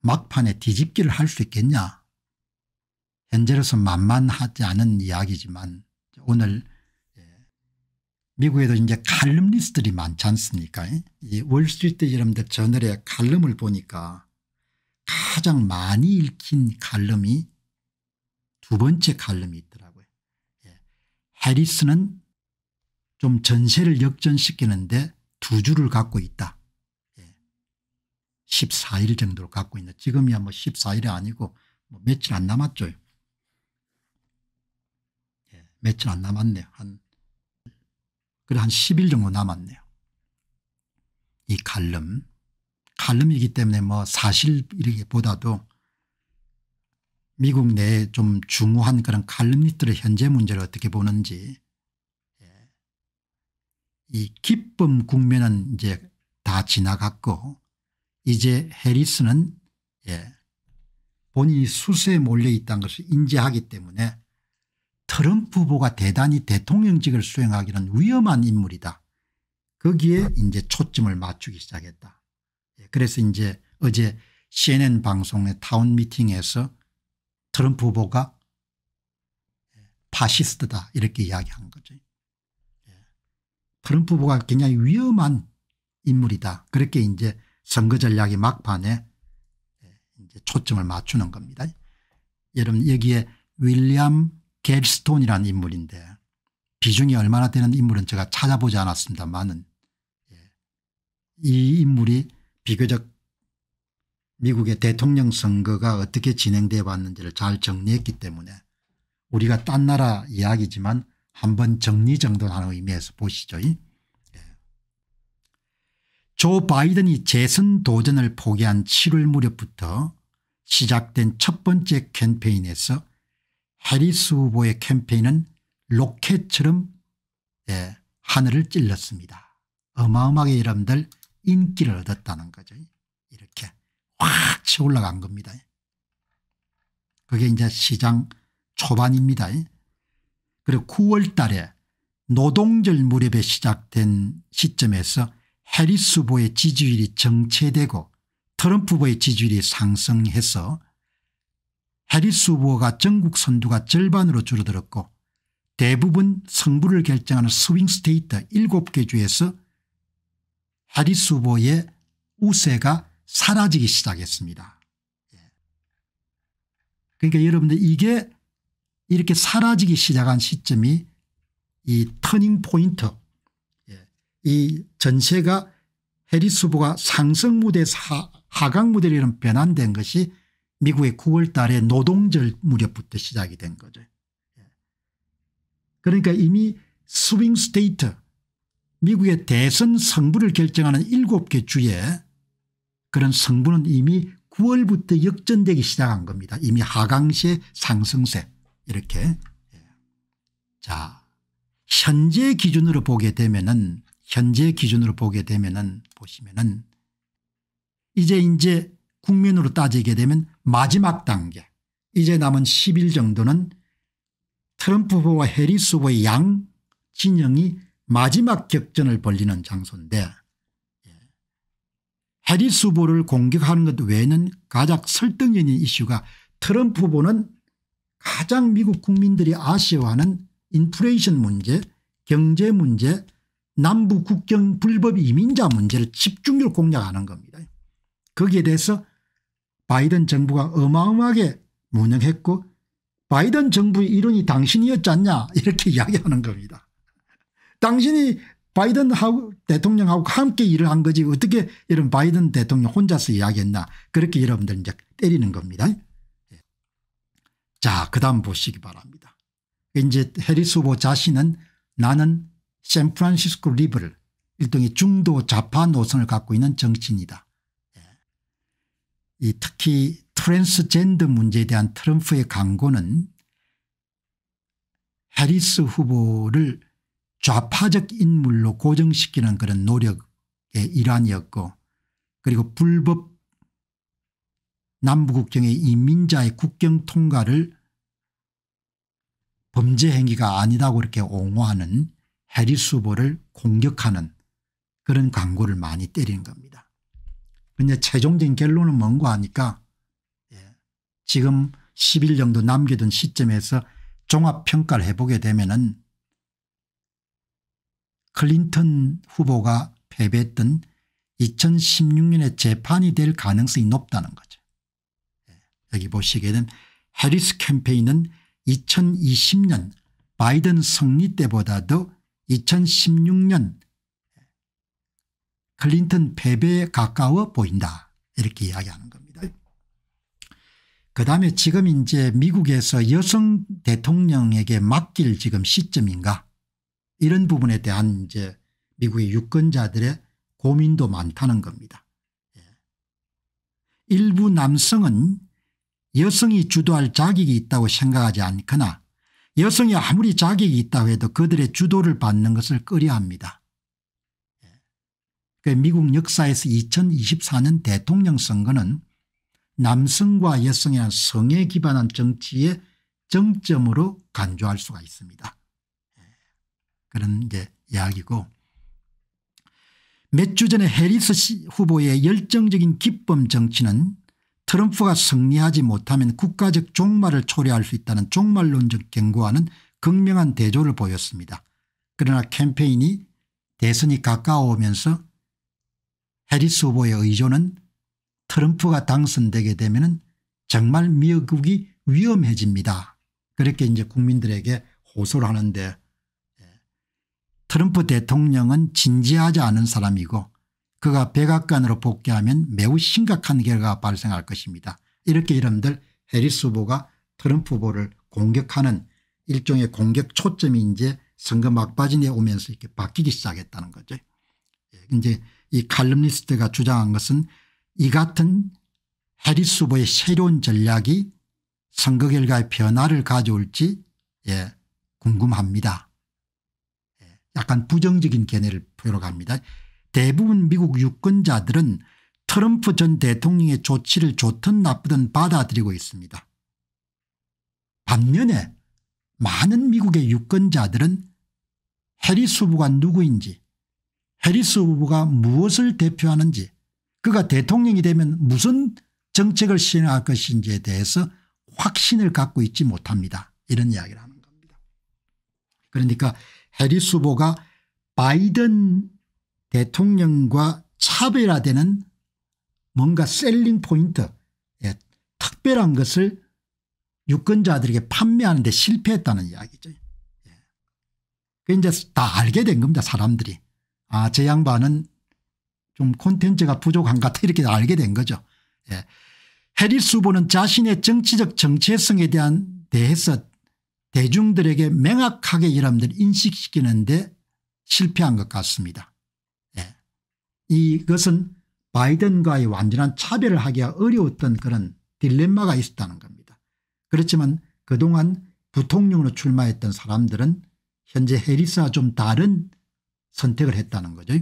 막판에 뒤집기를 할 수 있겠냐 현재로서 만만하지 않은 이야기지만 오늘 예, 미국에도 이제 칼럼니스트들이 많지 않습니까 이 월스트리트 여러분들 저널의 칼럼을 보니까 가장 많이 읽힌 칼럼이 두 번째 칼럼이 있더라고요 예. 해리스는 좀 전세를 역전시키는데 두 줄을 갖고 있다 14일 정도로 갖고 있는 지금이야 뭐 14일이 아니고 뭐 며칠 안 남았죠. 예, 며칠 안 남았네요. 한 그래 한 10일 정도 남았네요. 이 칼럼 칼럼이기 때문에 뭐 사실 이기보다도 미국 내에 좀 중요한 그런 칼럼니스트의 현재 문제를 어떻게 보는지 예. 이 기쁨 국면은 이제 다 지나갔고 이제 해리스는 예, 본인이 수세에 몰려 있다는 것을 인지하기 때문에 트럼프 후보가 대단히 대통령직을 수행하기는 위험한 인물이다. 거기에 이제 초점을 맞추기 시작했다. 예, 그래서 이제 어제 CNN 방송의 타운 미팅에서 트럼프 후보가 예, 파시스트다 이렇게 이야기한 거죠. 예, 트럼프 후보가 굉장히 위험한 인물이다. 그렇게 이제 선거 전략이 막판에 초점을 맞추는 겁니다. 여러분 여기에 윌리엄 겔스톤이라는 인물인데 비중이 얼마나 되는 인물은 제가 찾아보지 않았습니다만은 예, 이 인물이 비교적 미국의 대통령 선거가 어떻게 진행되어 왔는지를 잘 정리했기 때문에 우리가 딴 나라 이야기지만 한번 정리정돈하는 의미에서 보시죠. 조 바이든이 재선 도전을 포기한 7월 무렵부터 시작된 첫 번째 캠페인에서 해리스 후보의 캠페인은 로켓처럼 예, 하늘을 찔렀습니다. 어마어마하게 여러분들 인기를 얻었다는 거죠. 이렇게 확쳐 올라간 겁니다. 그게 이제 시장 초반입니다. 그리고 9월 달에 노동절 무렵에 시작된 시점에서 해리스 후보의 지지율이 정체되고 트럼프 후보의 지지율이 상승해서 해리스 후보가 전국 선두가 절반으로 줄어들었고 대부분 승부를 결정하는 스윙 스테이트 7개 주에서 해리스 후보의 우세가 사라지기 시작했습니다. 예. 그러니까 여러분들 이게 이렇게 사라지기 시작한 시점이 이 터닝 포인트 이전세가 해리스 부가 상승 무대에서 하강 무대로 변환된 것이 미국의 9월 달에 노동절 무렵부터 시작이 된 거죠. 예. 그러니까 이미 스윙 스테이트 미국의 대선 성부를 결정하는 7개 주에 그런 성부는 이미 9월부터 역전되기 시작한 겁니다. 이미 하강세 상승세 이렇게. 예. 자 현재 기준으로 보게 되면 은 현재 기준으로 보게 되면은 보시면은 이제 이제 국민으로 따지게 되면 마지막 단계 이제 남은 10일 정도는 트럼프 후보와 해리스 후보의 양 진영이 마지막 격전을 벌리는 장소인데 예, 해리스 후보를 공격하는 것 외에는 가장 설득력인 이슈가 트럼프 후보는 가장 미국 국민들이 아쉬워하는 인플레이션 문제 경제 문제 남북 국경 불법 이민자 문제를 집중적으로 공략하는 겁니다. 거기에 대해서 바이든 정부가 어마어마하게 무능했고 바이든 정부의 일원이 당신이었지 않냐 이렇게 이야기하는 겁니다. 당신이 바이든 대통령하고 함께 일을 한 거지 어떻게 이런 바이든 대통령 혼자서 이야기했나 그렇게 여러분들 이제 때리는 겁니다. 자 그다음 보시기 바랍니다. 이제 해리 후보 자신은 나는 샌프란시스코 리버를 일종의 중도 좌파 노선을 갖고 있는 정치인이다. 예. 이 특히 트랜스젠더 문제에 대한 트럼프의 강고는 해리스 후보를 좌파적 인물로 고정시키는 그런 노력의 일환이었고 그리고 불법 남부국경의 이민자의 국경 통과를 범죄 행위가 아니다고 이렇게 옹호하는 해리수보를 공격하는 그런 광고를 많이 때리는 겁니다. 근데 최종적인 결론은 뭔가 하니까 예. 지금 10일 정도 남겨둔 시점에서 종합평가를 해보게 되면 은 클린턴 후보가 패배했던 2016년에 재판이 될 가능성이 높다는 거죠. 예. 여기 보시게 되 해리스 캠페인은 2020년 바이든 승리 때보다도 2016년 클린턴 패배에 가까워 보인다 이렇게 이야기하는 겁니다. 그 다음에 지금 이제 미국에서 여성 대통령에게 맡길 지금 시점인가 이런 부분에 대한 이제 미국의 유권자들의 고민도 많다는 겁니다. 예. 일부 남성은 여성이 주도할 자격이 있다고 생각하지 않거나 여성이 아무리 자격이 있다고 해도 그들의 주도를 받는 것을 꺼려합니다. 예. 그 미국 역사에서 2024년 대통령 선거는 남성과 여성의 성에 기반한 정치의 정점으로 간주할 수가 있습니다. 예. 그런 이제 이야기고 몇 주 전에 해리스 후보의 열정적인 기쁨 정치는 트럼프가 승리하지 못하면 국가적 종말을 초래할 수 있다는 종말론적 경고하는 극명한 대조를 보였습니다. 그러나 캠페인이 대선이 가까워오면서 해리스 후보의 의존은 트럼프가 당선되게 되면 정말 미국이 위험해집니다. 그렇게 이제 국민들에게 호소를 하는데 예, 트럼프 대통령은 진지하지 않은 사람이고 그가 백악관으로 복귀하면 매우 심각한 결과가 발생할 것입니다. 이렇게 이름들 해리스 후보가 트럼프 후보를 공격하는 일종의 공격 초점이 이제 선거 막바지에 오면서 이렇게 바뀌기 시작했다는 거죠. 예, 이제 이 칼럼니스트가 주장한 것은 이 같은 해리스 후보의 새로운 전략이 선거 결과의 변화를 가져올지 예, 궁금합니다. 예, 약간 부정적인 견해를 표로 갑니다. 대부분 미국 유권자들은 트럼프 전 대통령의 조치를 좋든 나쁘든 받아들이고 있습니다. 반면에 많은 미국의 유권자들은 해리스 후보가 누구인지 해리스 후보가 무엇을 대표하는지 그가 대통령이 되면 무슨 정책을 시행할 것인지에 대해서 확신을 갖고 있지 못합니다. 이런 이야기를 하는 겁니다. 그러니까 해리스 후보가 바이든 대통령과 차별화되는 뭔가 셀링 포인트 예, 특별한 것을 유권자들에게 판매하는 데 실패했다는 이야기죠. 예. 이제 다 알게 된 겁니다. 사람들이. 아제 양반은 좀 콘텐츠가 부족한 것 같아 이렇게 알게 된 거죠. 예. 해리스 후보는 자신의 정치적 정체성에 대한 대해서 대중들에게 명확하게 여러분들 인식시키는데 실패한 것 같습니다. 이것은 바이든과의 완전한 차별을 하기가 어려웠던 그런 딜레마가 있었다는 겁니다. 그렇지만 그동안 부통령으로 출마했던 사람들은 현재 해리스와 좀 다른 선택을 했다는 거죠.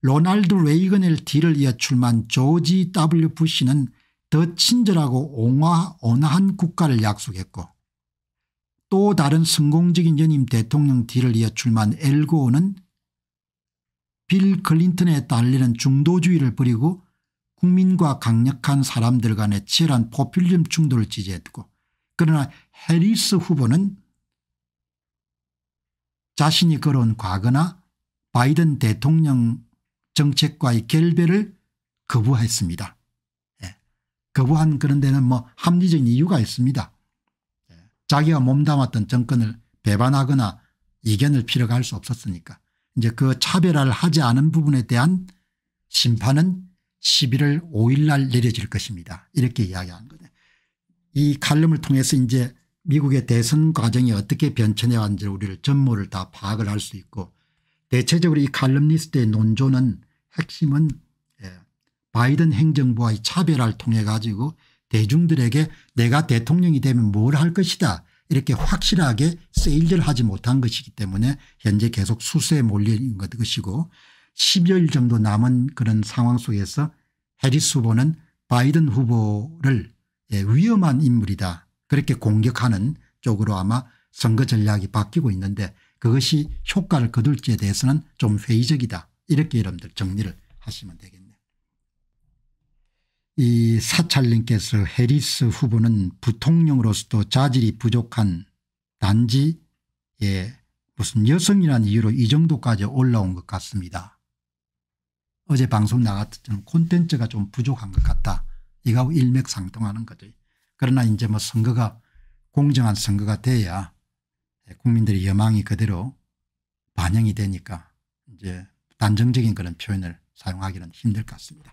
로날드 레이건을 뒤를 이어 출마한 조지 W 부시는 더 친절하고 온화, 온화한 국가를 약속했고 또 다른 성공적인 연임 대통령 뒤를 이어 출마한 엘고는 빌 클린턴에 딸리는 중도주의를 버리고 국민과 강력한 사람들 간의 치열한 포퓰리즘 충돌을 지지했고 그러나 해리스 후보는 자신이 걸어온 과거나 바이든 대통령 정책과의 결별을 거부했습니다. 예. 거부한 그런 데는 뭐 합리적인 이유가 있습니다. 예. 자기가 몸담았던 정권을 배반하거나 이견을 피력할 수 없었으니까. 이제 그 차별화를 하지 않은 부분에 대한 심판은 11월 5일 날 내려질 것입니다. 이렇게 이야기한 거죠. 이 칼럼을 통해서 이제 미국의 대선 과정이 어떻게 변천해 왔는지 우리를 전모를 다 파악을 할 수 있고 대체적으로 이 칼럼니스트의 논조는 핵심은 예, 바이든 행정부와의 차별화를 통해 가지고 대중들에게 내가 대통령이 되면 뭘 할 것이다 이렇게 확실하게 세일즈를 하지 못한 것이기 때문에 현재 계속 수세에 몰린 것이고 10여일 정도 남은 그런 상황 속에서 해리스 후보는 바이든 후보를 예, 위험한 인물이다 그렇게 공격하는 쪽으로 아마 선거 전략이 바뀌고 있는데 그것이 효과를 거둘지에 대해서는 좀 회의적이다 이렇게 여러분들 정리를 하시면 되겠네요. 이 사찰님께서 해리스 후보는 부통령으로서도 자질이 부족한 단지 예 무슨 여성이라는 이유로 이 정도까지 올라온 것 같습니다. 어제 방송 나갔을 때는 콘텐츠가 좀 부족한 것 같다. 이거하고 일맥상통하는 거죠. 그러나 이제 뭐 선거가 공정한 선거가 돼야 국민들의 여망이 그대로 반영이 되니까 이제 단정적인 그런 표현을 사용하기는 힘들 것 같습니다.